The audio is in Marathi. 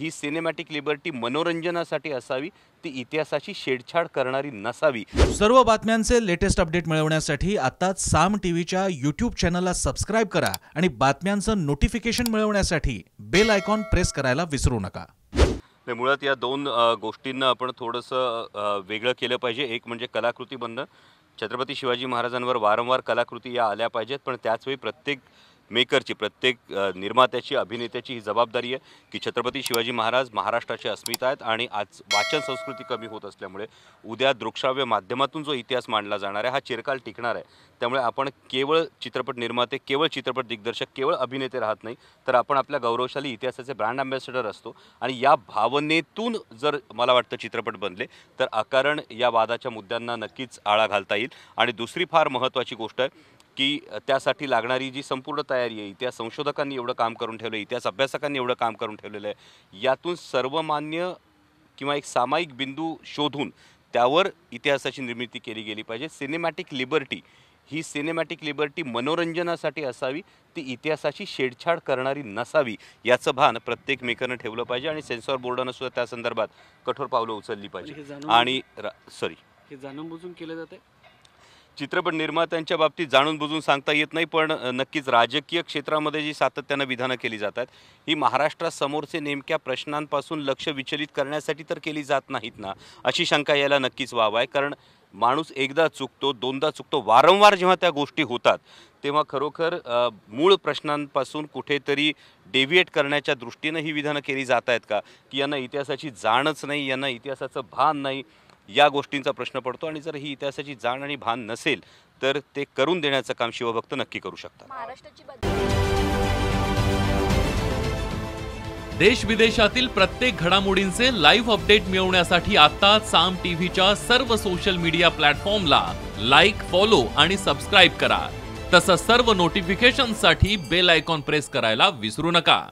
ही सिनेमॅटिक लिबर्टी मनोरंजनासाठी असावी ती इतिहासाची शेडछाड करणारी नसावी सर्व बातम्यांचे लेटेस्ट अपडेट मिळवण्यासाठी आताच साम टीव्हीच्या यूट्यूब चॅनलला सबस्क्राईब करा आणि बातम्यांचं नोटिफिकेशन मिळवण्यासाठी बेल आयकॉन प्रेस करायला विसरू नका मुळात या दोन गोष्टींना आपण थोडंसं वेगळं केलं पाहिजे एक म्हणजे कलाकृती बंद छत्रपती शिवाजी महाराजांवर वारंवार कलाकृती या आल्या पाहिजेत पण त्याचवेळी प्रत्येक मेकरची प्रत्येक निर्मात्याची अभिनेत्याची ही जबाबदारी आहे की छत्रपती शिवाजी महाराज महाराष्ट्राचे अस्मिता आहेत आणि आज वाचन संस्कृती कमी होत असल्यामुळे उद्या दृकश्राव्य माध्यमातून जो इतिहास मांडला जाणार आहे हा चिरकाल टिकणार आहे त्यामुळे आपण केवळ चित्रपट निर्माते केवळ चित्रपट दिग्दर्शक केवळ अभिनेते राहत नाही तर आपण आपल्या गौरवशाली इतिहासाचे ब्रँड अँबॅसेडर असतो आणि या भावनेतून जर मला वाटतं चित्रपट बनले तर अकारण या वादाच्या मुद्द्यांना नक्कीच आळा घालता येईल आणि दुसरी फार महत्त्वाची गोष्ट आहे की त्यासाठी लागणारी जी संपूर्ण तयारी आहे इतिहास संशोधकांनी एवढं काम करून ठेवलं आहे इतिहास अभ्यासकांनी एवढं काम करून ठेवलेलं आहे यातून सर्वमान्य किंवा एक सामायिक बिंदू शोधून त्यावर इतिहासाची निर्मिती केली गेली पाहिजे सिनेमॅटिक लिबर्टी ही सिनेमॅटिक लिबर्टी मनोरंजनासाठी असावी ती इतिहासाची शेडछाड करणारी नसावी याचं भान प्रत्येक मेकरनं ठेवलं पाहिजे आणि सेन्सॉर बोर्डानं सुद्धा त्या संदर्भात कठोर पावलं उचलली पाहिजे आणि सॉरी हे जाणून बुजून केलं जाते चित्रपट निर्मात्यांच्या बाबतीत जाणून बुजून सांगता येत नाही पण नक्कीच राजकीय क्षेत्रामध्ये जी सातत्यानं विधानं केली जातात ही महाराष्ट्रासमोरचे नेमक्या प्रश्नांपासून लक्ष विचलित करण्यासाठी तर केली जात नाहीत ना अशी शंका याला नक्कीच वाव आहे कारण माणूस एकदा चुकतो दोनदा चुकतो वारंवार जेव्हा त्या गोष्टी होतात तेव्हा खरोखर मूळ प्रश्नांपासून कुठेतरी डेव्हिएट करण्याच्या दृष्टीनं ही विधानं केली जात आहेत का की यांना इतिहासाची जाणच नाही यांना इतिहासाचं भान नाही या गोष्टींचा प्रश्न पडतो आणि जर ही इतिहासाची जाण आणि भान नसेल तर ते करून देण्याचं काम शिवभक्त नक्की करू शकतात देश विदेशातील प्रत्येक घडामोडींचे लाईव्ह अपडेट मिळवण्यासाठी आता साम टीव्हीच्या सर्व सोशल मीडिया प्लॅटफॉर्मला लाईक फॉलो आणि सबस्क्राईब करा तसंच सर्व नोटिफिकेशनसाठी बेल आयकॉन प्रेस करायला विसरू नका